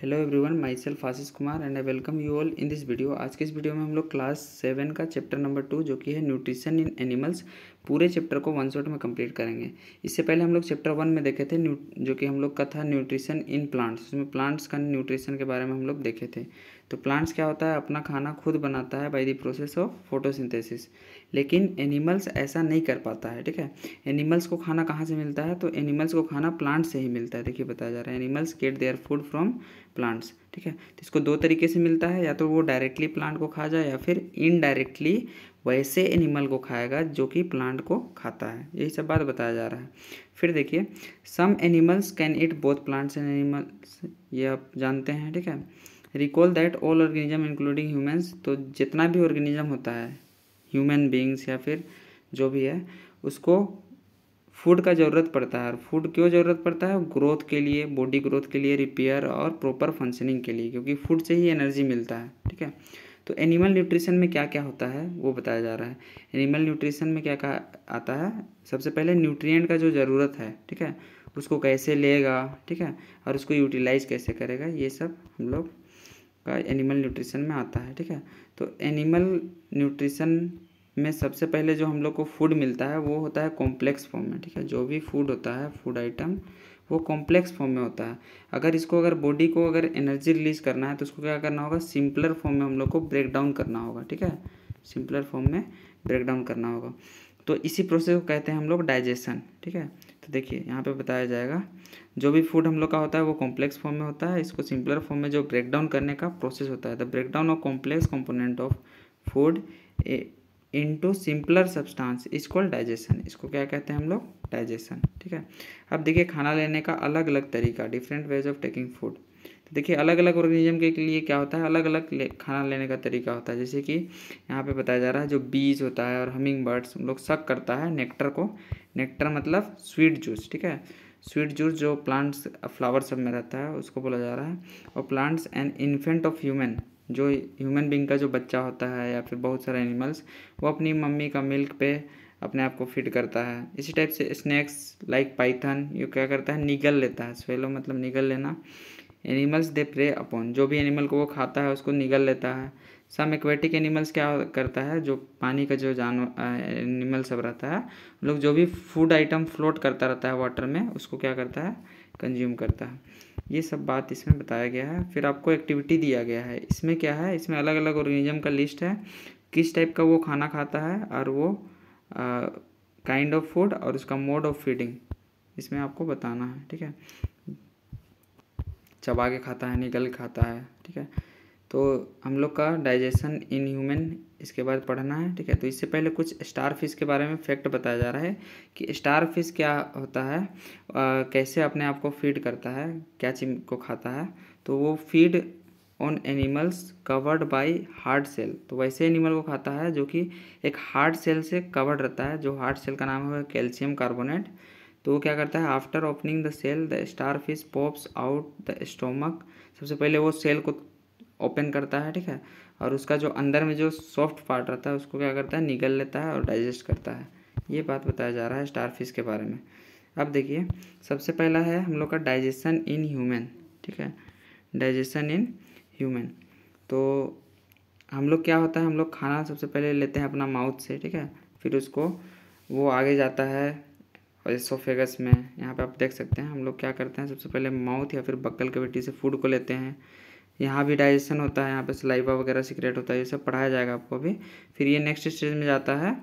Hello everyone myself Ashish Kumar and I welcome you all in this video आज के इस video में हम लोग क्लास सेवन का चैप्टर नंबर टू जो कि है न्यूट्रिशन इन एनिमल्स पूरे चैप्टर को वन शॉट में कंप्लीट करेंगे इससे पहले हम लोग चैप्टर वन में देखे थे जो कि हम लोग का था न्यूट्रिशन इन प्लांट्स उसमें प्लांट्स का न्यूट्रिशन के बारे में हम लोग देखे थे तो प्लांट्स क्या होता है अपना खाना खुद बनाता है by the process of photosynthesis लेकिन एनिमल्स ऐसा नहीं कर पाता है ठीक है एनिमल्स को खाना कहाँ से मिलता है तो एनिमल्स को खाना प्लांट्स से ही मिलता है देखिए बताया जा रहा है animals get their food from plants ठीक है तो इसको दो तरीके से मिलता है या तो वो डायरेक्टली प्लांट को खा जाए या फिर इनडायरेक्टली वैसे एनिमल को खाएगा जो कि प्लांट को खाता है यही सब बात बताया जा रहा है फिर देखिए some animals can eat both plants and animals ये आप जानते हैं ठीक है recall that all organism including humans तो जितना भी ऑर्गेनिज्म होता है ह्यूमन बींग्स या फिर जो भी है उसको फूड का ज़रूरत पड़ता है और फूड क्यों ज़रूरत पड़ता है ग्रोथ के लिए बॉडी ग्रोथ के लिए रिपेयर और प्रॉपर फंक्शनिंग के लिए क्योंकि फूड से ही एनर्जी मिलता है ठीक है तो एनिमल न्यूट्रिशन में क्या क्या होता है वो बताया जा रहा है एनिमल न्यूट्रिशन में क्या क्या आता है सबसे पहले न्यूट्रिएंट का जो ज़रूरत है ठीक है उसको कैसे लेगा ठीक है और उसको यूटिलाइज कैसे करेगा ये सब हम लोग का एनिमल न्यूट्रिशन में आता है ठीक है तो एनिमल न्यूट्रिशन में सबसे पहले जो हम लोग को फूड मिलता है वो होता है कॉम्प्लेक्स फॉर्म में ठीक है जो भी फूड होता है फूड आइटम वो कॉम्प्लेक्स फॉर्म में होता है अगर इसको अगर बॉडी को अगर एनर्जी रिलीज करना है तो उसको क्या करना होगा सिंपलर फॉर्म में हम लोग को ब्रेक डाउन करना होगा ठीक है सिंपलर फॉर्म में ब्रेक डाउन करना होगा तो इसी प्रोसेस को कहते हैं हम लोग डाइजेशन ठीक है तो देखिए यहाँ पे बताया जाएगा जो भी फूड हम लोग का होता है वो कॉम्प्लेक्स फॉर्म में होता है इसको सिंपलर फॉर्म में जो ब्रेकडाउन करने का प्रोसेस होता है the down of complex component of food into simpler substance इसको कॉल्ड डाइजेशन इसको क्या कहते हैं हम लोग डाइजेशन ठीक है अब देखिए खाना लेने का अलग अलग तरीका different ways of taking food देखिए अलग अलग ऑर्गेनिज्म के लिए क्या होता है अलग अलग ले, खाना लेने का तरीका होता है जैसे कि यहाँ पे बताया जा रहा है जो बीज होता है और हमिंग बर्ड्स उन लोग सक करता है नेक्टर को नेक्टर मतलब स्वीट जूस ठीक है स्वीट जूस जो प्लांट्स फ्लावर सब में रहता है उसको बोला जा रहा है और plants and infant of human जो ह्यूमन बींग का जो बच्चा होता है या फिर बहुत सारे एनिमल्स वो अपनी मम्मी का मिल्क पे अपने आप को फिट करता है इसी टाइप से स्नैक्स लाइक पाइथन ये क्या करता है निगल लेता है स्वेलो मतलब निगल लेना एनिमल्स दे प्रे अपॉन जो भी एनिमल को वो खाता है उसको निगल लेता है सम एक्वेटिक एनिमल्स क्या करता है जो पानी का जो जानवर एनिमल सब रहता है लोग जो भी फूड आइटम फ्लोट करता रहता है वाटर में उसको क्या करता है कंज्यूम करता है ये सब बात इसमें बताया गया है फिर आपको एक्टिविटी दिया गया है इसमें क्या है इसमें अलग अलग ऑर्गेनिज्म का लिस्ट है किस टाइप का वो खाना खाता है और वो काइंड ऑफ फूड और उसका मोड ऑफ फीडिंग इसमें आपको बताना है ठीक है चबा के खाता है निकल खाता है ठीक है तो हम लोग का डाइजेशन इन ह्यूमन इसके बाद पढ़ना है ठीक है तो इससे पहले कुछ स्टार फिश के बारे में फैक्ट बताया जा रहा है कि स्टार फिश क्या होता है आ, कैसे अपने आप को फीड करता है क्या चीज को खाता है तो वो feed on animals covered by hard shell तो वैसे एनिमल को खाता है जो कि एक हार्ड सेल से कवर्ड रहता है जो हार्ड सेल का नाम है कैल्शियम कार्बोनेट तो वो क्या करता है after opening the shell the starfish pops out the stomach सबसे पहले वो सेल को ओपन करता है ठीक है और उसका जो अंदर में जो सॉफ्ट पार्ट रहता है उसको क्या करता है निगल लेता है और डाइजेस्ट करता है ये बात बताया जा रहा है स्टार फिश के बारे में अब देखिए सबसे पहला है हम लोग का डाइजेशन इन ह्यूमन ठीक है डाइजेशन इन ह्यूमन तो हम लोग क्या होता है हम लोग खाना सबसे पहले लेते हैं अपना माउथ से ठीक है फिर उसको वो आगे जाता है और इसोफेगस में यहाँ पे आप देख सकते हैं हम लोग क्या करते हैं सबसे पहले माउथ या फिर बक्कल कविटी से फूड को लेते हैं यहाँ भी डाइजेशन होता है यहाँ पे सलाइवा वगैरह सिक्रेट होता है ये सब पढ़ाया जाएगा आपको अभी फिर ये नेक्स्ट स्टेज में जाता है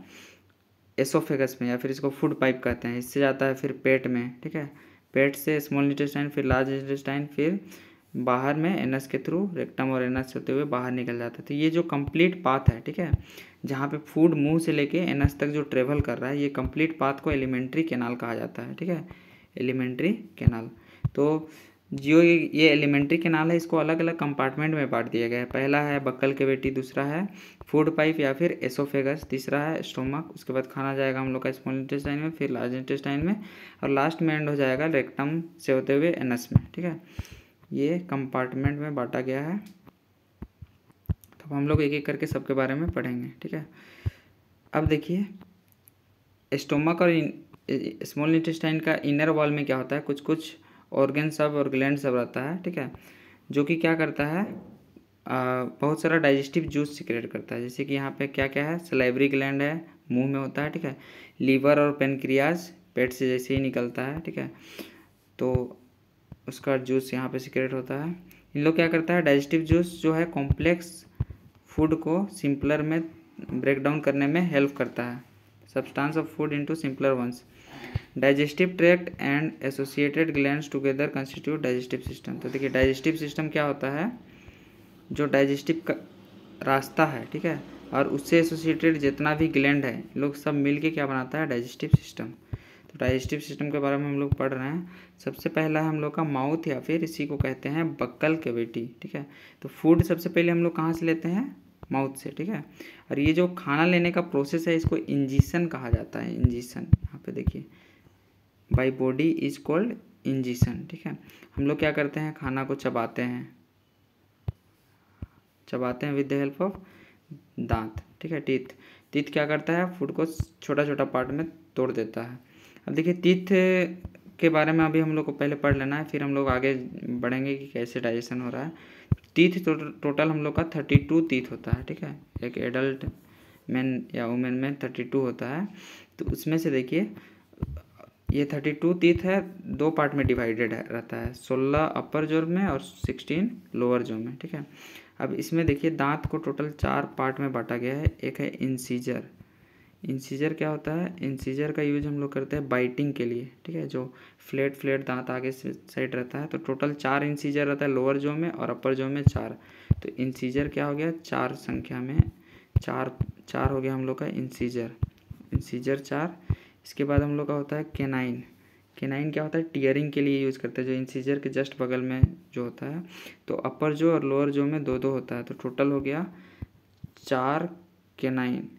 एसोफेगस में या फिर इसको फूड पाइप कहते हैं इससे जाता है फिर पेट में ठीक है पेट से स्मॉल इंटेस्टाइन फिर लार्ज इंटेस्टाइन फिर बाहर में एनस के थ्रू रेक्टम और एनस होते हुए बाहर निकल जाता है तो ये जो कंप्लीट पाथ है ठीक है जहाँ पे फूड मुंह से लेके एनस तक जो ट्रेवल कर रहा है ये कंप्लीट पाथ को एलिमेंट्री कैनाल कहा जाता है ठीक है एलिमेंट्री कैनाल तो जियो ये एलिमेंट्री कैनाल है इसको अलग अलग कंपार्टमेंट में बांट दिया गया है पहला है बक्कल के बेटी दूसरा है फूड पाइप या फिर एसोफेगस तीसरा है स्टोमक उसके बाद खाना जाएगा हम लोग का स्मॉल इंटेस्टाइन में फिर लार्ज इंटेस्टाइन में और लास्ट में एंड हो जाएगा रेक्टम से होते हुए एनस में ठीक है ये कंपार्टमेंट में बांटा गया है तो अब हम लोग एक एक करके सबके बारे में पढ़ेंगे ठीक है अब देखिए स्टोमक और स्मॉल इंटेस्टाइन का इनर वॉल में क्या होता है कुछ कुछ ऑर्गेन सब और ग्लैंड सब रहता है ठीक है जो कि क्या करता है आ, बहुत सारा डाइजेस्टिव जूस सिक्रेट करता है जैसे कि यहाँ पे क्या क्या है सलाइवरी ग्लैंड है मुंह में होता है ठीक है लीवर और पेनक्रियाज पेट से जैसे ही निकलता है ठीक है तो उसका जूस यहाँ पे सिक्रेट होता है इन लोग क्या करता है डाइजेस्टिव जूस जो है कॉम्प्लेक्स फूड को सिंपलर में ब्रेक डाउन करने में हेल्प करता है substance of food into simpler ones digestive tract and associated gland together constitute digestive system तो देखिए डाइजेस्टिव सिस्टम क्या होता है जो डाइजेस्टिव का रास्ता है ठीक है और उससे एसोसिएटेड जितना भी ग्लैंड है लोग सब मिल के क्या बनाता है डाइजेस्टिव सिस्टम तो डाइजेस्टिव सिस्टम के बारे में हम लोग पढ़ रहे हैं सबसे पहला है हम लोग का माउथ या फिर इसी को कहते हैं बक्कल केविटी ठीक है तो फूड सबसे पहले हम लोग कहाँ से लेते हैं माउथ से ठीक है और ये जो खाना लेने का प्रोसेस है इसको इंजीशन कहा जाता है इंजीशन यहाँ पे देखिए by body is called ingestion ठीक है हम लोग क्या करते हैं खाना को चबाते हैं चबाते हैं विद द हेल्प ऑफ दांत ठीक है टीथ तीत क्या करता है फूड को छोटा छोटा पार्ट में तोड़ देता है अब देखिए टीथ के बारे में अभी हम लोग को पहले पढ़ लेना है फिर हम लोग आगे बढ़ेंगे कि कैसे डाइजेशन हो रहा है तीथ तो, टोटल हम लोग का थर्टी टू तीथ होता है ठीक है एक एडल्ट मैन या वुमेन में थर्टी टू होता है तो उसमें से देखिए ये थर्टी टू तीथ है दो पार्ट में डिवाइडेड है रहता है सोलह अपर जोर में और सिक्सटीन लोअर जोर में ठीक है अब इसमें देखिए दांत को टोटल चार पार्ट में बांटा गया है एक है इंसीजर इंसीजर क्या होता है इंसीजर का यूज हम लोग करते हैं बाइटिंग के लिए ठीक है जो फ्लेट फ्लेट दांत आगे साइड रहता है तो टोटल चार इंसीजर रहता है लोअर जो में और अपर जो में चार तो इंसीजर क्या हो गया चार संख्या में चार चार हो गया हम लोग का इंसीजर इंसीजर चार इसके बाद हम लोग का होता है केनाइन केनाइन क्या होता है टीयरिंग के लिए यूज़ करते हैं जो इंसीजर के जस्ट बगल में जो होता है तो अपर जो और लोअर जो में दो दो होता है तो टोटल हो गया चार केनाइन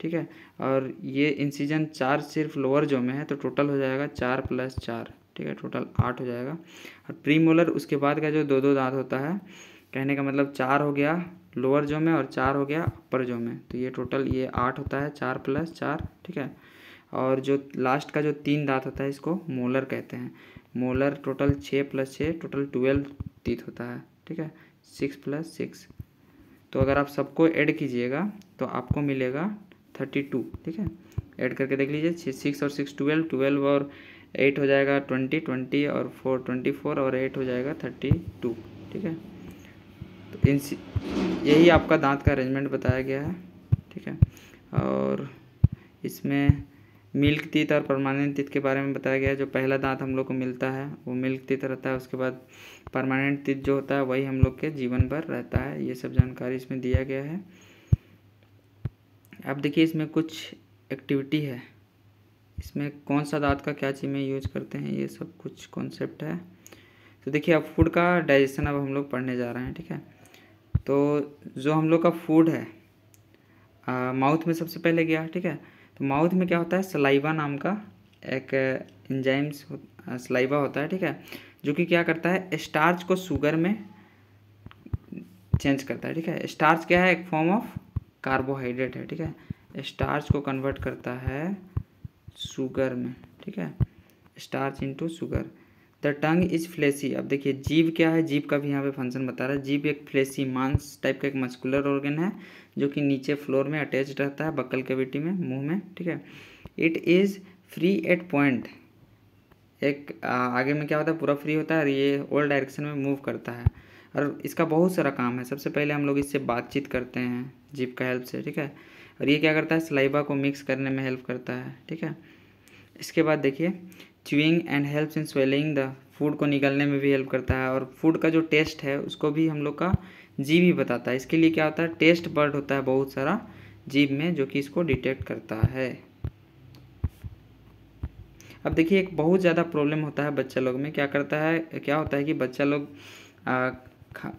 ठीक है और ये इंसीजन चार सिर्फ लोअर जो में है तो टोटल हो जाएगा चार प्लस चार ठीक है टोटल आठ हो जाएगा और प्री मोलर उसके बाद का जो दो दो दांत होता है कहने का मतलब चार हो गया लोअर जो में और चार हो गया अपर जो में तो ये टोटल ये आठ होता है चार प्लस चार ठीक है और जो लास्ट का जो तीन दांत होता है इसको मोलर कहते हैं मोलर टोटल छः प्लस छः टोटल ट्वेल्व तीत होता है ठीक है सिक्स प्लस सिक्स तो अगर आप सबको ऐड कीजिएगा तो आपको मिलेगा थर्टी टू ठीक है ऐड करके देख लीजिए सिक्स और सिक्स ट्वेल्व ट्वेल्व और एट हो जाएगा ट्वेंटी ट्वेंटी और फोर ट्वेंटी फोर और एट हो जाएगा थर्टी टू ठीक है तो इन यही आपका दांत का अरेंजमेंट बताया गया है ठीक है और इसमें मिल्क तीत और परमानेंट तीत के बारे में बताया गया है जो पहला दांत हम लोग को मिलता है वो मिल्क तीत रहता है उसके बाद परमानेंट तीत जो होता है वही हम लोग के जीवन भर रहता है ये सब जानकारी इसमें दिया गया है अब देखिए इसमें कुछ एक्टिविटी है इसमें कौन सा दांत का क्या चीज़ में यूज करते हैं ये सब कुछ कॉन्सेप्ट है तो देखिए अब फूड का डाइजेशन अब हम लोग पढ़ने जा रहे हैं ठीक है तो जो हम लोग का फूड है माउथ में सबसे पहले गया ठीक है तो माउथ में क्या होता है सलाइवा नाम का एक इंजाइम्स हो, सलाइवा होता है ठीक है जो कि क्या करता है स्टार्च को शुगर में चेंज करता है ठीक है स्टार्च क्या है एक फॉर्म ऑफ कार्बोहाइड्रेट है ठीक है स्टार्च को कन्वर्ट करता है शुगर में ठीक है starch into sugar the tongue is fleshy अब देखिए जीव क्या है जीव का भी यहाँ पे फंक्शन बता रहा है जीव एक फ्लेसी मांस टाइप का एक मस्कुलर ऑर्गन है जो कि नीचे फ्लोर में अटैच रहता है बक्कल कैविटी में मुंह में ठीक है it is free at point एक आगे में क्या होता है पूरा फ्री होता है और ये ओल्ड डायरेक्शन में मूव करता है और इसका बहुत सारा काम है सबसे पहले हम लोग इससे बातचीत करते हैं जीप का हेल्प से ठीक है और ये क्या करता है सलाइबा को मिक्स करने में हेल्प करता है ठीक है इसके बाद देखिए chewing and helps in swallowing the food को निकलने में भी हेल्प करता है और फूड का जो टेस्ट है उसको भी हम लोग का जीव ही बताता है इसके लिए क्या होता है टेस्ट बर्ड होता है बहुत सारा जीव में जो कि इसको डिटेक्ट करता है अब देखिए एक बहुत ज़्यादा प्रॉब्लम होता है बच्चा लोग में क्या करता है क्या होता है कि बच्चा लोग खा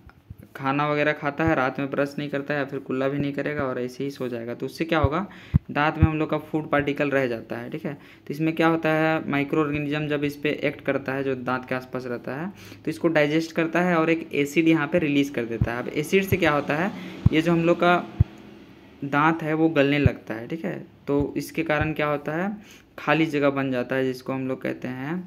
खाना वगैरह खाता है रात में ब्रश नहीं करता है या फिर कुल्ला भी नहीं करेगा और ऐसे ही सो जाएगा तो उससे क्या होगा दांत में हम लोग का फूड पार्टिकल रह जाता है ठीक है तो इसमें क्या होता है माइक्रो ऑर्गेनिज्म जब इस पर एक्ट करता है जो दांत के आसपास रहता है तो इसको डाइजेस्ट करता है और एक एसिड यहाँ पर रिलीज़ कर देता है अब एसिड से क्या होता है ये जो हम लोग का दांत है वो गलने लगता है ठीक है तो इसके कारण क्या होता है खाली जगह बन जाता है जिसको हम लोग कहते हैं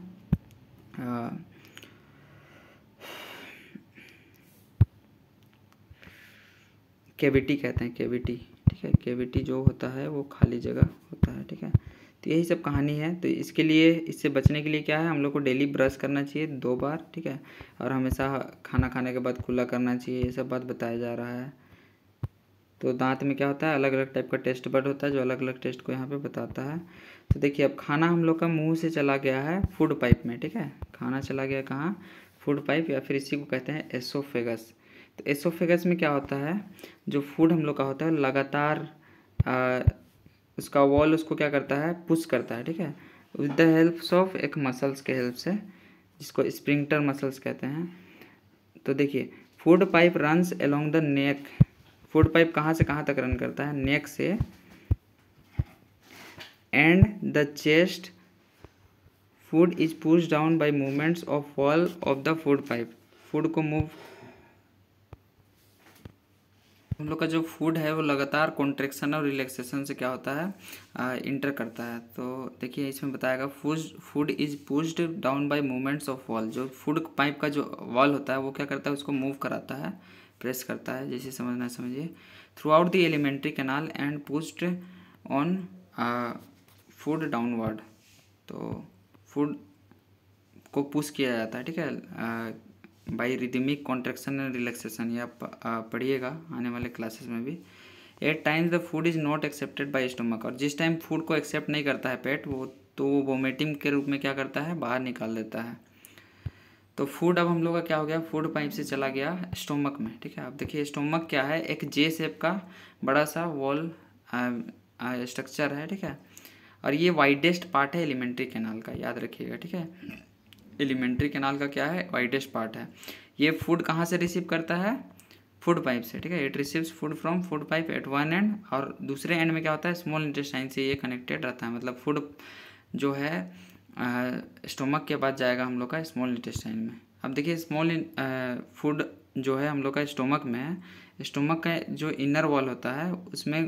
केविटी कहते हैं केविटी ठीक है केविटी जो होता है वो खाली जगह होता है ठीक है तो यही सब कहानी है तो इसके लिए इससे बचने के लिए क्या है हम लोग को डेली ब्रश करना चाहिए दो बार ठीक है और हमेशा खाना खाने के बाद खुला करना चाहिए ये सब बात बताया जा रहा है तो दांत में क्या होता है अलग अलग टाइप का टेस्ट बर्ड होता है जो अलग अलग टेस्ट को यहाँ पे बताता है तो देखिए अब खाना हम लोग का मुंह से चला गया है फूड पाइप में ठीक है खाना चला गया कहाँ फूड पाइप या फिर इसी को कहते हैं एसोफेगस तो एसोफेगस में क्या होता है जो फूड हम लोग का होता है लगातार आ, उसका वॉल उसको क्या करता है पुश करता है ठीक है विद द हेल्प ऑफ एक मसल्स के हेल्प से जिसको स्प्रिंगटर मसल्स कहते हैं तो देखिए food pipe runs along the neck food pipe कहाँ से कहाँ तक रन करता है नेक से and the chest food is push down by movements of wall of the food pipe food को मूव हम लोग का जो फूड है वो लगातार कॉन्ट्रेक्शन और रिलैक्सेशन से क्या होता है इंटर करता है तो देखिए इसमें बताएगा फूज food is pushed down by movements of wall जो फूड पाइप का जो वॉल होता है वो क्या करता है उसको मूव कराता है प्रेस करता है जैसे समझना समझिए throughout the alimentary canal and pushed on food downward तो फूड को पुश किया जाता है ठीक है by rhythmic contraction and relaxation ये आप पढ़िएगा आने वाले क्लासेस में भी at times the food is not accepted by stomach और जिस टाइम फूड को एक्सेप्ट नहीं करता है पेट वो तो वो वोमिटिंग के रूप में क्या करता है बाहर निकाल देता है तो फूड अब हम लोग का क्या हो गया फूड पाइप से चला गया स्टोमक में ठीक है आप देखिए स्टोमक क्या है एक जे सेप का बड़ा सा वॉल स्ट्रक्चर है ठीक है और ये वाइडेस्ट पार्ट है एलिमेंट्री कैनाल का याद रखिएगा ठीक है एलिमेंट्री कैनाल का क्या है वाइडेस्ट पार्ट है ये फूड कहाँ से रिसीव करता है फूड पाइप से ठीक है it receives food from food pipe at one end और दूसरे एंड में क्या होता है स्मॉल इंटेस्टाइन से ये कनेक्टेड रहता है मतलब फूड जो है स्टोमक के बाद जाएगा हम लोग का स्मॉल इंटेस्टाइन में अब देखिए स्मॉल फूड जो है हम लोग का स्टोमक में है स्टोमक का जो इनर वॉल होता है उसमें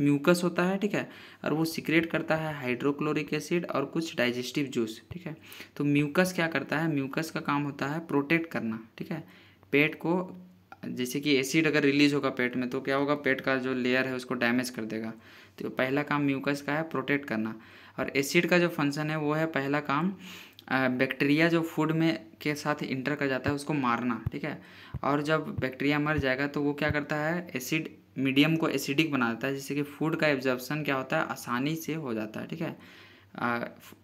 म्यूकस होता है ठीक है और वो सिक्रेट करता है हाइड्रोक्लोरिक एसिड और कुछ डाइजेस्टिव जूस ठीक है तो म्यूकस क्या करता है म्यूकस का काम होता है प्रोटेक्ट करना ठीक है पेट को जैसे कि एसिड अगर रिलीज होगा पेट में तो क्या होगा पेट का जो लेयर है उसको डैमेज कर देगा तो पहला काम म्यूकस का है प्रोटेक्ट करना और एसिड का जो फंक्शन है वो है पहला काम बैक्टीरिया जो फूड में के साथ इंटर कर जाता है उसको मारना ठीक है और जब बैक्टीरिया मर जाएगा तो वो क्या करता है एसिड मीडियम को एसिडिक बना देता है जिससे कि फूड का एब्जॉर्बसन क्या होता है आसानी से हो जाता है ठीक है आ,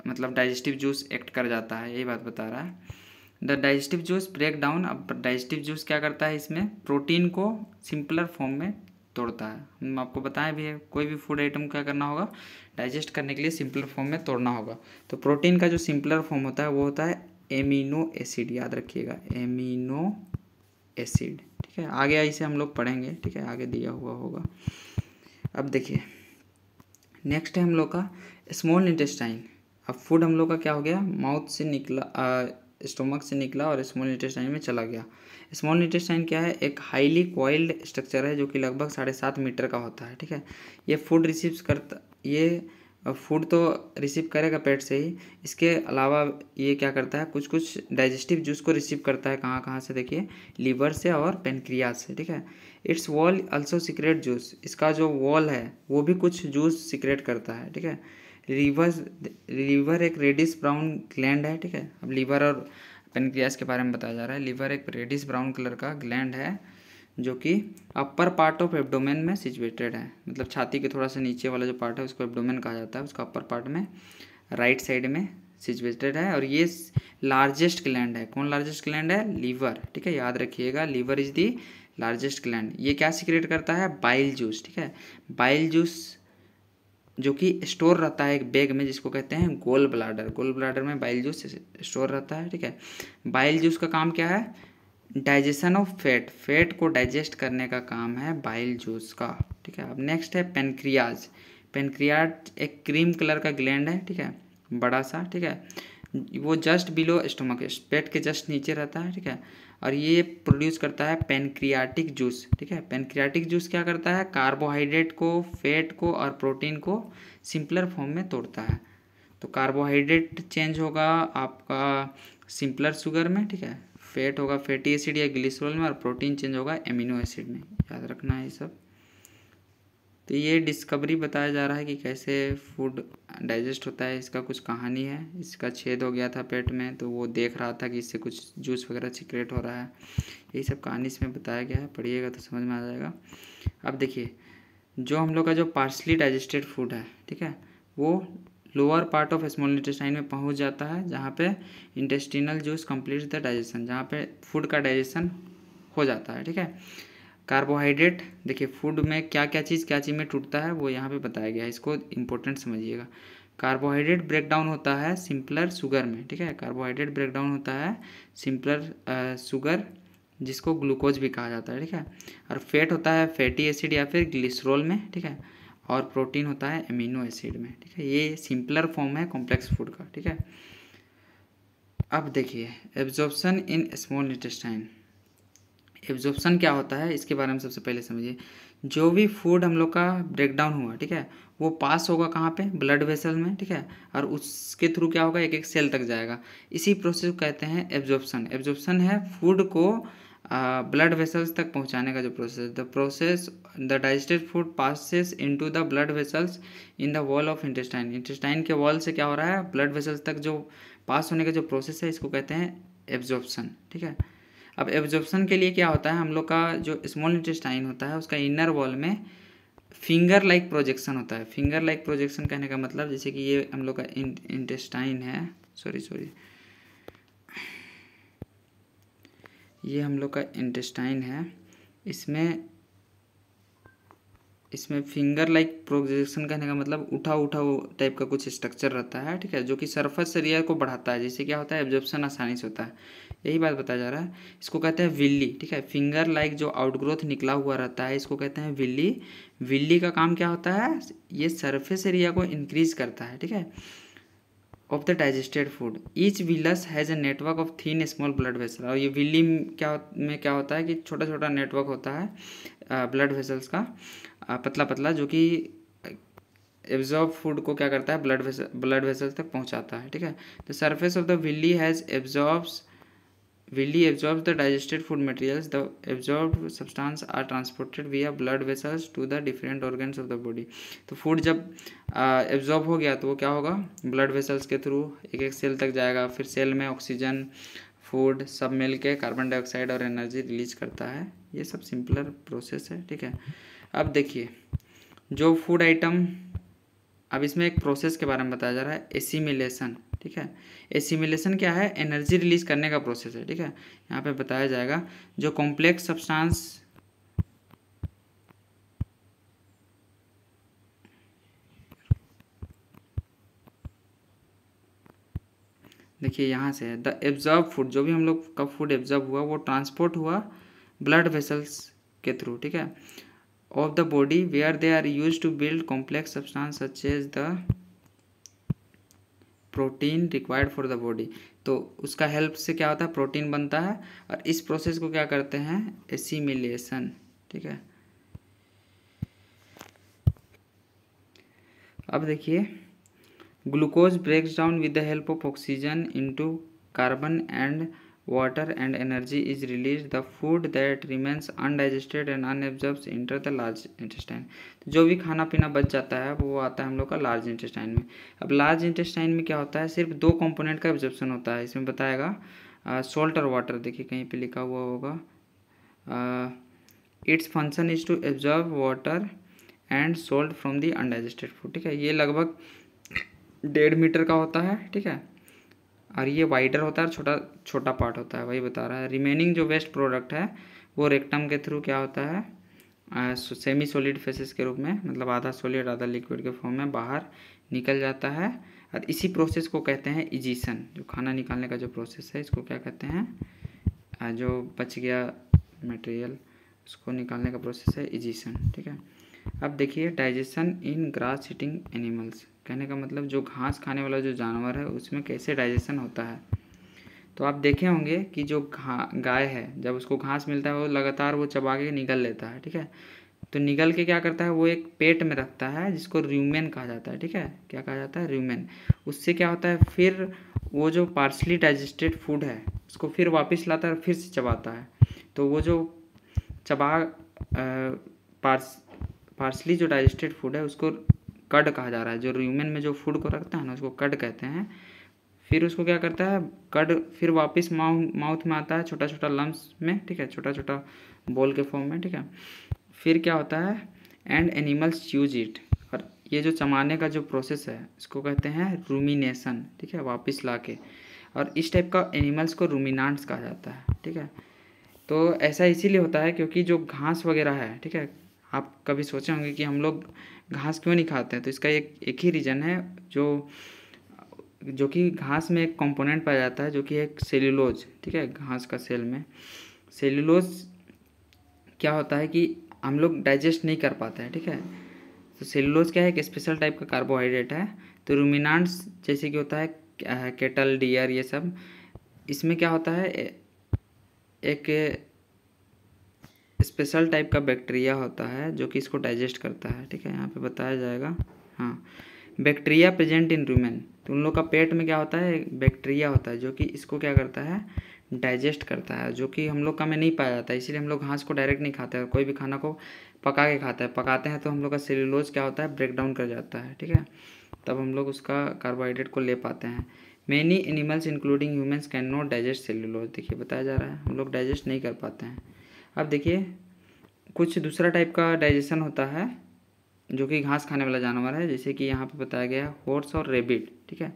मतलब डाइजेस्टिव जूस एक्ट कर जाता है यही बात बता रहा है the digestive juice break down अब डाइजेस्टिव जूस क्या करता है इसमें प्रोटीन को सिंपलर फॉर्म में तोड़ता है हम आपको बताएं भी है कोई भी फूड आइटम क्या करना होगा डाइजेस्ट करने के लिए सिंपलर फॉर्म में तोड़ना होगा तो प्रोटीन का जो सिंपलर फॉर्म होता है वो होता है एमिनो एसिड याद रखिएगा एमिनो एसिड ठीक है आगे इसे हम लोग पढ़ेंगे ठीक है आगे दिया हुआ होगा अब देखिए नेक्स्ट है हम लोग का स्मॉल इंटेस्टाइन अब फूड हम लोग का क्या हो गया माउथ से निकला स्टोमक से निकला और स्मॉल इंटेस्टाइन में चला गया स्मॉल इंटेस्टाइन क्या है एक हाईली क्वाइल्ड स्ट्रक्चर है जो कि लगभग साढ़े सात मीटर का होता है ठीक है ये फूड रिसीव्स करता ये फूड तो रिसीव करेगा पेट से ही इसके अलावा ये क्या करता है कुछ कुछ डाइजेस्टिव जूस को रिसीव करता है कहाँ कहाँ से देखिए लीवर से और पेनक्रियाज से ठीक है its wall also secrete juice इसका जो वॉल है वो भी कुछ जूस सिक्रेट करता है ठीक है लीवर लीवर एक रेडिस ब्राउन ग्लैंड है ठीक है अब लीवर और पेनक्रियाज के बारे में बताया जा रहा है लीवर एक रेडिस ब्राउन कलर का ग्लैंड है जो कि अपर पार्ट ऑफ एब्डोमेन में सिचुएटेड है मतलब छाती के थोड़ा सा नीचे वाला जो पार्ट है उसको एब्डोमेन कहा जाता है उसका अपर पार्ट में राइट साइड में सिचुएटेड है और ये लार्जेस्ट ग्लैंड है कौन लार्जेस्ट ग्लैंड है लीवर ठीक है याद रखिएगा liver is the largest gland ये क्या सिक्रिएट करता है बाइल जूस ठीक है बाइल जूस जो कि स्टोर रहता है एक बैग में जिसको कहते हैं गोल ब्लाडर गोल ब्लाडर में बाइल जूस स्टोर रहता है ठीक है बाइल जूस का काम क्या है डाइजेशन ऑफ फैट फैट को डाइजेस्ट करने का काम है बाइल जूस का ठीक है अब नेक्स्ट है पेनक्रियाज पेनक्रियाज एक क्रीम कलर का ग्लैंड है ठीक है बड़ा सा ठीक है वो जस्ट बिलो स्टोमक पेट के जस्ट नीचे रहता है ठीक है और ये प्रोड्यूस करता है पेनक्रियाटिक जूस ठीक है पेनक्रियाटिक जूस क्या करता है कार्बोहाइड्रेट को फैट को और प्रोटीन को सिंपलर फॉर्म में तोड़ता है तो कार्बोहाइड्रेट चेंज होगा आपका सिंपलर शुगर में ठीक है फेट होगा फैटी एसिड या ग्लिसरॉल में और प्रोटीन चेंज होगा एमिनो एसिड में याद रखना है ये सब तो ये डिस्कवरी बताया जा रहा है कि कैसे फूड डाइजेस्ट होता है इसका कुछ कहानी है इसका छेद हो गया था पेट में तो वो देख रहा था कि इससे कुछ जूस वगैरह सिक्रेट हो रहा है यही सब कहानी इसमें बताया गया है पढ़िएगा तो समझ में आ जाएगा अब देखिए जो हम लोग का जो पार्सली डाइजेस्टेड फूड है ठीक है वो lower part of small intestine में पहुंच जाता है जहाँ पे intestinal juice complete the digestion जहाँ पे फूड का डाइजेशन हो जाता है ठीक है कार्बोहाइड्रेट देखिए फूड में क्या क्या चीज़ क्या चीज़ में टूटता है वो यहाँ पे बताया गया है इसको इम्पोर्टेंट समझिएगा कार्बोहाइड्रेट ब्रेकडाउन होता है सिंपलर शुगर में ठीक है कार्बोहाइड्रेट ब्रेकडाउन होता है सिंपलर शुगर जिसको ग्लूकोज भी कहा जाता है ठीक है और फैट होता है फैटी एसिड या फिर ग्लिसरोल में ठीक है और प्रोटीन होता है अमीनो एसिड में ठीक है ये सिंपलर फॉर्म है कॉम्प्लेक्स फूड का ठीक है अब देखिए absorption in small intestine absorption क्या होता है इसके बारे में सबसे पहले समझिए जो भी फूड हम लोग का ब्रेकडाउन हुआ ठीक है वो पास होगा कहाँ पे ब्लड वेसल में ठीक है और उसके थ्रू क्या होगा एक एक सेल तक जाएगा इसी प्रोसेस को कहते हैं एब्जॉर्प्शन एब्जॉर्प्शन है फूड को ब्लड वेसल्स तक पहुंचाने का जो process the process the digested food in into the blood vessels in the wall of intestine intestine के वॉल से क्या हो रहा है ब्लड वेसल्स तक जो पास होने का जो प्रोसेस है इसको कहते हैं एब्जॉर्प्शन ठीक है अब एब्जॉर्प्शन के लिए क्या होता है हम लोग का जो स्मॉल इंटेस्टाइन होता है उसका इनर वॉल में फिंगर लाइक प्रोजेक्शन होता है फिंगर लाइक प्रोजेक्शन कहने का मतलब जैसे कि ये हम लोग का इंटेस्टाइन है सॉरी सॉरी ये हम लोग का इंटेस्टाइन है इसमें इसमें फिंगर लाइक प्रोजेक्शन कहने का मतलब उठा उठा वो टाइप का कुछ स्ट्रक्चर रहता है ठीक है जो कि सरफेस एरिया को बढ़ाता है जिससे क्या होता है एब्जॉर्प्शन आसानी से होता है यही बात बताया जा रहा है इसको कहते हैं विल्ली ठीक है फिंगर लाइक जो आउटग्रोथ निकला हुआ रहता है इसको कहते हैं विल्ली विल्ली का काम क्या होता है ये सरफेस एरिया को इंक्रीज करता है ठीक है of the digested food each villus has a network of thin small blood vessel और ये विली क्या में क्या होता है कि छोटा छोटा नेटवर्क होता है ब्लड वेसल्स का पतला पतला जो कि एब्जॉर्ब फूड को क्या करता है ब्लड ब्लड वेसल्स तक पहुंचाता है ठीक है the surface of the villi has absorbs villi absorbs the digested food materials. The absorbed substance are transported via blood vessels to the different organs of the body. तो food जब absorb हो गया तो वो क्या होगा ब्लड वेसल्स के through एक एक सेल तक जाएगा फिर सेल में ऑक्सीजन फूड सब मिल के कार्बन डाइऑक्साइड और एनर्जी रिलीज करता है ये सब सिंपलर प्रोसेस है ठीक है अब देखिए जो फूड आइटम अब इसमें एक प्रोसेस के बारे में बताया जा रहा है एसीमिलेशन ठीक है एसिमिलेशन क्या है एनर्जी रिलीज करने का प्रोसेस है ठीक है यहाँ पे बताया जाएगा जो कॉम्प्लेक्स सब्सटेंस देखिए यहाँ से है द एब्जॉर्व फूड जो भी हम लोग का फूड एब्जॉर्ब हुआ वो ट्रांसपोर्ट हुआ ब्लड वेसल्स के थ्रू ठीक है of the body where they are use to build complex substance such as the protein required for the body तो उसका हेल्प से क्या होता है प्रोटीन बनता है और इस प्रोसेस को क्या करते हैं एसीमिलेशन ठीक है अब देखिए glucose breaks down with the help of oxygen into carbon and water and energy is released the food that remains undigested and unabsorbed enter the large intestine तो जो भी खाना पीना बच जाता है वो आता है हम लोग का लार्ज इंटेस्टाइन में अब लार्ज इंटेस्टाइन में क्या होता है सिर्फ दो कंपोनेंट का एब्जॉर्प्शन होता है इसमें बताएगा सोल्ट और वाटर देखिए कहीं पे लिखा हुआ होगा its function is to absorb water and salt from the undigested food ठीक है ये लगभग डेढ़ मीटर का होता है ठीक है और ये वाइडर होता है और छोटा छोटा पार्ट होता है वही बता रहा है रिमेनिंग जो वेस्ट प्रोडक्ट है वो रेक्टम के थ्रू क्या होता है आ, सेमी सॉलिड फेसेस के रूप में मतलब आधा सॉलिड आधा लिक्विड के फॉर्म में बाहर निकल जाता है और इसी प्रोसेस को कहते हैं इजीसन जो खाना निकालने का जो प्रोसेस है इसको क्या कहते हैं जो बच गया मटेरियल उसको निकालने का प्रोसेस है इजीसन ठीक है अब देखिए digestion in grass eating animals कहने का मतलब जो घास खाने वाला जो जानवर है उसमें कैसे डाइजेशन होता है तो आप देखे होंगे कि जो घा गाय है जब उसको घास मिलता है वो लगातार वो चबा के निकल लेता है ठीक है तो निकल के क्या करता है वो एक पेट में रखता है जिसको र्यूमेन कहा जाता है ठीक है क्या कहा जाता है र्यूमेन उससे क्या होता है फिर वो जो पार्सली डाइजेस्टेड फूड है उसको फिर वापस लाता है और फिर से चबाता है तो वो जो चबा पार्स पार्सली जो डाइजेस्टेड फूड है उसको कड कहा जा रहा है जो रूमेन में जो फूड को रखता है ना उसको कड कहते हैं फिर उसको क्या करता है कड फिर वापस माउ माउथ में आता है छोटा छोटा लम्स में ठीक है छोटा छोटा बॉल के फॉर्म में ठीक है फिर क्या होता है एंड एनिमल्स यूज इट और ये जो चमाने का जो प्रोसेस है इसको कहते हैं रूमिनेसन ठीक है वापस ला के और इस टाइप का एनिमल्स को रूमिनांट्स कहा जाता है ठीक है तो ऐसा इसीलिए होता है क्योंकि जो घास वगैरह है ठीक है आप कभी सोचे होंगे कि हम लोग घास क्यों नहीं खाते हैं तो इसका एक एक ही रीज़न है जो जो कि घास में एक कंपोनेंट पाया जाता है जो कि एक सेल्यूलोज ठीक है घास का सेल में सेल्यूलोज क्या होता है कि हम लोग डाइजेस्ट नहीं कर पाते हैं ठीक है तो सेलुलोज क्या है एक स्पेशल टाइप का कार्बोहाइड्रेट है तो रूमिनांट्स जैसे कि होता है केटल डियर ये सब इसमें क्या होता है एक स्पेशल टाइप का बैक्टीरिया होता है जो कि इसको डाइजेस्ट करता है ठीक है यहाँ पे बताया जाएगा हाँ बैक्टीरिया प्रेजेंट इन रूमेन तो उन लोग का पेट में क्या होता है बैक्टीरिया होता है जो कि इसको क्या करता है डाइजेस्ट करता है जो कि हम लोग का में नहीं पाया जाता है इसीलिए हम लोग घास को डायरेक्ट नहीं खाते हैं कोई भी खाना को पका के खाते हैं पकाते हैं तो हम लोग का सेलुलोज क्या होता है ब्रेक डाउन कर जाता है ठीक है तब हम लोग उसका कार्बोहाइड्रेट को ले पाते हैं many animals including humans can not digest cellulose देखिए बताया जा रहा है हम लोग डाइजेस्ट नहीं कर पाते हैं अब देखिए कुछ दूसरा टाइप का डाइजेशन होता है जो कि घास खाने वाला जानवर है जैसे कि यहाँ पे बताया गया है हॉर्स और रेबिट ठीक है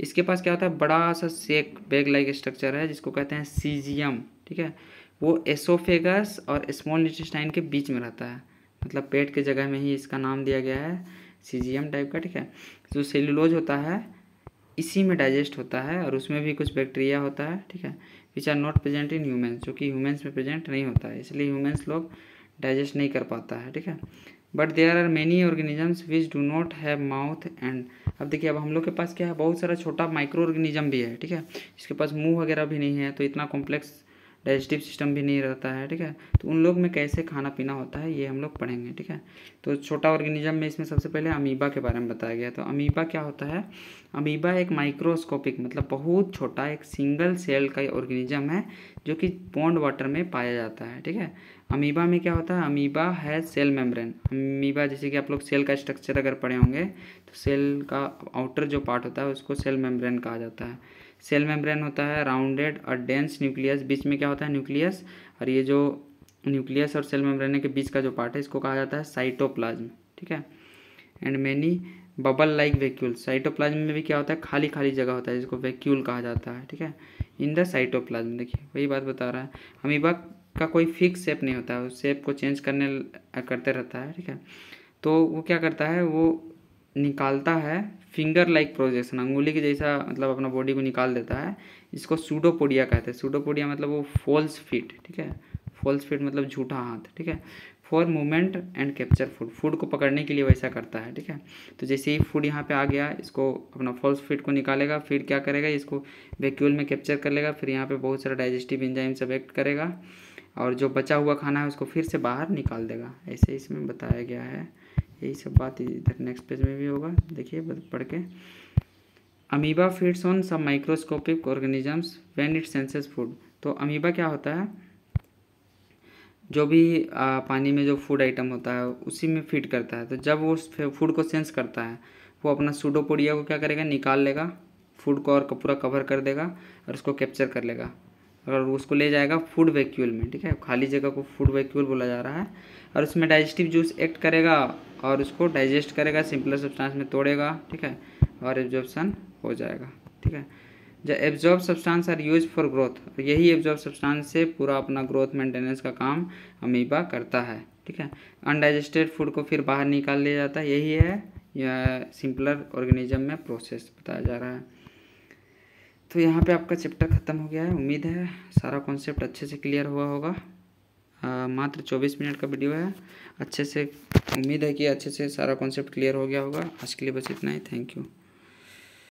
इसके पास क्या होता है बड़ा सा सेक बैग लाइक स्ट्रक्चर है जिसको कहते हैं सीजियम ठीक है वो एसोफेगस और स्मॉल इंटेस्टाइन के बीच में रहता है मतलब पेट के जगह में ही इसका नाम दिया गया है सीजियम टाइप का ठीक है जो सेलुलोज होता है इसी में डाइजेस्ट होता है और उसमें भी कुछ बैक्टीरिया होता है ठीक है which are not present in humans जो कि ह्यूमन्स में प्रेजेंट नहीं होता है इसलिए ह्यूमन्स लोग डाइजेस्ट नहीं कर पाता है ठीक है but there are many organisms which do not have mouth and अब देखिए अब हम लोग के पास क्या है बहुत सारा छोटा माइक्रो ऑर्गेनिजम भी है ठीक है इसके पास मुंह वगैरह भी नहीं है तो इतना कॉम्प्लेक्स डाइजेस्टिव सिस्टम भी नहीं रहता है ठीक है तो उन लोग में कैसे खाना पीना होता है ये हम लोग पढ़ेंगे ठीक है तो छोटा ऑर्गेनिज्म में इसमें सबसे पहले अमीबा के बारे में बताया गया तो अमीबा क्या होता है अमीबा एक माइक्रोस्कोपिक मतलब बहुत छोटा एक सिंगल सेल का ऑर्गेनिज्म है जो कि पॉन्ड वाटर में पाया जाता है ठीक है अमीबा में क्या होता है अमीबा है सेल मेम्ब्रेन अमीबा जैसे कि आप लोग सेल का स्ट्रक्चर अगर पढ़े होंगे तो सेल का आउटर जो पार्ट होता है उसको सेल मेम्ब्रेन कहा जाता है सेल मेम्ब्रेन होता है राउंडेड और डेंस न्यूक्लियस बीच में क्या होता है न्यूक्लियस और ये जो न्यूक्लियस और सेल मेम्ब्रेन के बीच का जो पार्ट है इसको कहा जाता है साइटोप्लाज्म ठीक है and many bubble like vacuole cytoplasm में भी क्या होता है खाली खाली जगह होता है जिसको वैक्यूल कहा जाता है ठीक है इन द साइटोप्लाज्म देखिए वही बात बता रहा है अमीबा का कोई फिक्स शेप नहीं होता है उस शेप को चेंज करने करते रहता है ठीक है तो वो क्या करता है वो निकालता है फिंगर लाइक प्रोजेक्शन अंगुली के जैसा मतलब अपना बॉडी को निकाल देता है इसको सूडोपोडिया कहते हैं सूडोपोडिया मतलब वो फॉल्स फिट ठीक है फॉल्स फिट मतलब झूठा हाथ ठीक है for movement and capture food food को पकड़ने के लिए वैसा करता है ठीक है तो जैसे ही फूड यहाँ पे आ गया इसको अपना फॉल्स फिट को निकालेगा फिर क्या करेगा इसको वैक्यूल में कैप्चर कर लेगा फिर यहाँ पे बहुत सारा डाइजेस्टिव इंजाइम सब एक्ट करेगा और जो बचा हुआ खाना है उसको फिर से बाहर निकाल देगा ऐसे इसमें बताया गया है यही सब बात इधर नेक्स्ट पेज में भी होगा देखिए पढ़ के अमीबा फीड्स ऑन सब microscopic organisms when it senses food तो अमीबा क्या होता है जो भी आ, पानी में जो फूड आइटम होता है उसी में फीड करता है तो जब वो उस फूड को सेंस करता है वो अपना सूडोपोडिया को क्या करेगा निकाल लेगा फूड को और पूरा कवर कर देगा और उसको कैप्चर कर लेगा और उसको ले जाएगा फूड वैक्यूल में ठीक है खाली जगह को फूड वैक्यूल बोला जा रहा है और उसमें डाइजेस्टिव जूस एक्ट करेगा और उसको डाइजेस्ट करेगा सिंपलर सब्सटेंस में तोड़ेगा ठीक है और एब्जॉर्प्शन हो जाएगा ठीक है जब absorb substance are use for growth और यही एब्जॉर्ब सब्सटेंस से पूरा अपना ग्रोथ मेंटेनेंस का काम अमीबा करता है ठीक है अनडाइजेस्टेड फूड को फिर बाहर निकाल लिया जाता है यही है यह सिंपलर ऑर्गेनिज्म में प्रोसेस बताया जा रहा है तो यहाँ पे आपका चैप्टर ख़त्म हो गया है उम्मीद है सारा कॉन्सेप्ट अच्छे से क्लियर हुआ होगा आ, मात्र 24 मिनट का वीडियो है अच्छे से उम्मीद है कि अच्छे से सारा कॉन्सेप्ट क्लियर हो गया होगा आज के लिए बस इतना ही थैंक यू